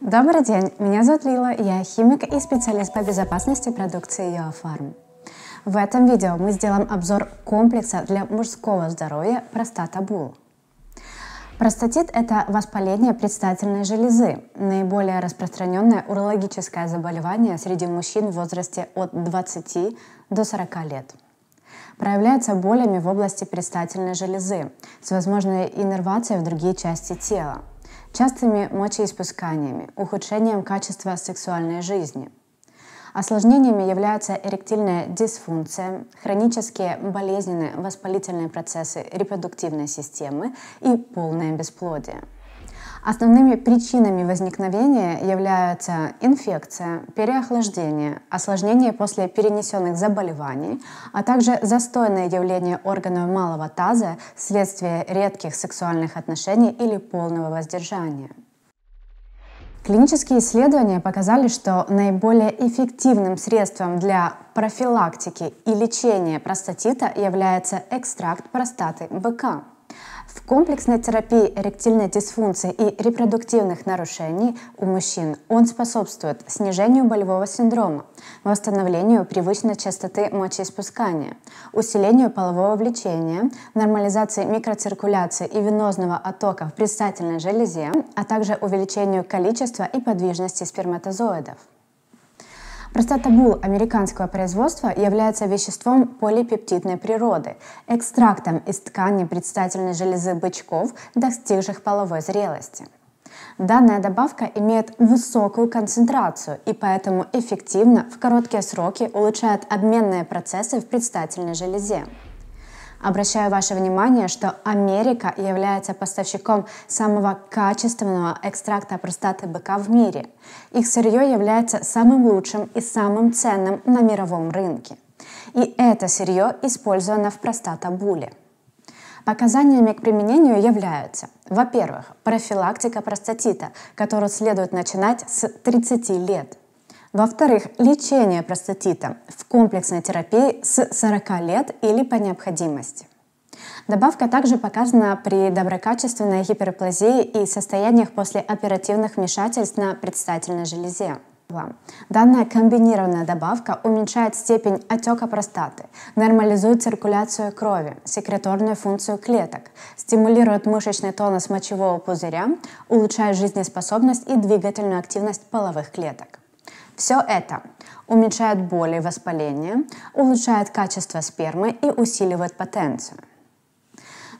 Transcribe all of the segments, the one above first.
Добрый день, меня зовут Лила, я химик и специалист по безопасности продукции Yoafarm. В этом видео мы сделаем обзор комплекса для мужского здоровья простатабул. Простатит – это воспаление предстательной железы, наиболее распространенное урологическое заболевание среди мужчин в возрасте от 20 до 40 лет. Проявляется болями в области предстательной железы с возможной иннервацией в другие части тела – частыми мочеиспусканиями, ухудшением качества сексуальной жизни. Осложнениями являются эректильная дисфункция, хронические болезненные воспалительные процессы репродуктивной системы и полное бесплодие – Основными причинами возникновения являются инфекция, переохлаждение, осложнение после перенесенных заболеваний, а также застойное явление органов малого таза вследствие редких сексуальных отношений или полного воздержания. Клинические исследования показали, что наиболее эффективным средством для профилактики и лечения простатита является экстракт простаты БК. В комплексной терапии эректильной дисфункции и репродуктивных нарушений у мужчин он способствует снижению болевого синдрома, восстановлению привычной частоты мочеиспускания, усилению полового влечения, нормализации микроциркуляции и венозного оттока в предстательной железе, а также увеличению количества и подвижности сперматозоидов. Простатабул американского производства является веществом полипептидной природы, экстрактом из ткани предстательной железы бычков, достигших половой зрелости. Данная добавка имеет высокую концентрацию и поэтому эффективно в короткие сроки улучшает обменные процессы в предстательной железе. Обращаю ваше внимание, что Америка является поставщиком самого качественного экстракта простаты быка в мире. Их сырье является самым лучшим и самым ценным на мировом рынке. И это сырье использовано в простатобуле. Показаниями к применению являются, во-первых, профилактика простатита, которую следует начинать с 30 лет – во-вторых, лечение простатита в комплексной терапии с 40 лет или по необходимости. Добавка также показана при доброкачественной гиперплазии и состояниях после оперативных вмешательств на предстательной железе. Данная комбинированная добавка уменьшает степень отека простаты, нормализует циркуляцию крови, секреторную функцию клеток, стимулирует мышечный тонус мочевого пузыря, улучшает жизнеспособность и двигательную активность половых клеток. Все это уменьшает боли и воспаление, улучшает качество спермы и усиливает потенцию.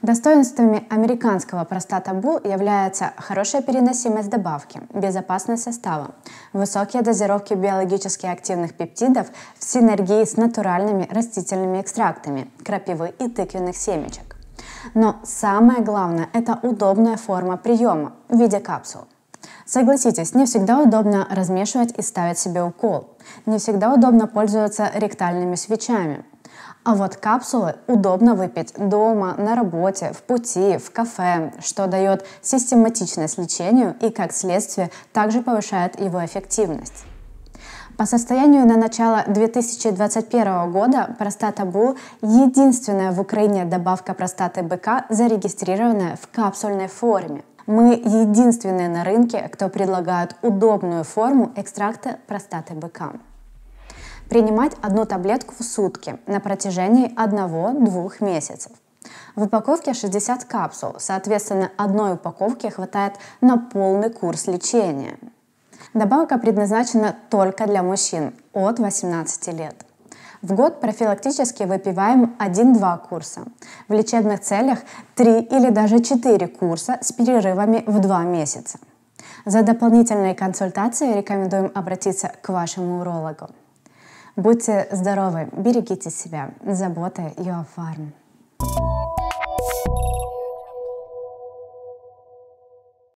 Достоинствами американского простатабу являются хорошая переносимость добавки, безопасность состава, высокие дозировки биологически активных пептидов в синергии с натуральными растительными экстрактами крапивы и тыквенных семечек. Но самое главное – это удобная форма приема в виде капсул. Согласитесь, не всегда удобно размешивать и ставить себе укол. Не всегда удобно пользоваться ректальными свечами. А вот капсулы удобно выпить дома, на работе, в пути, в кафе, что дает систематичность лечению и, как следствие, также повышает его эффективность. По состоянию на начало 2021 года простата Бу – единственная в Украине добавка простаты БК, зарегистрированная в капсульной форме – мы единственные на рынке, кто предлагает удобную форму экстракта простаты БК. Принимать одну таблетку в сутки на протяжении 1-2 месяцев. В упаковке 60 капсул, соответственно, одной упаковки хватает на полный курс лечения. Добавка предназначена только для мужчин от 18 лет. В год профилактически выпиваем 1-2 курса. В лечебных целях 3 или даже 4 курса с перерывами в 2 месяца. За дополнительные консультации рекомендуем обратиться к вашему урологу. Будьте здоровы, берегите себя. Забота Юафарм.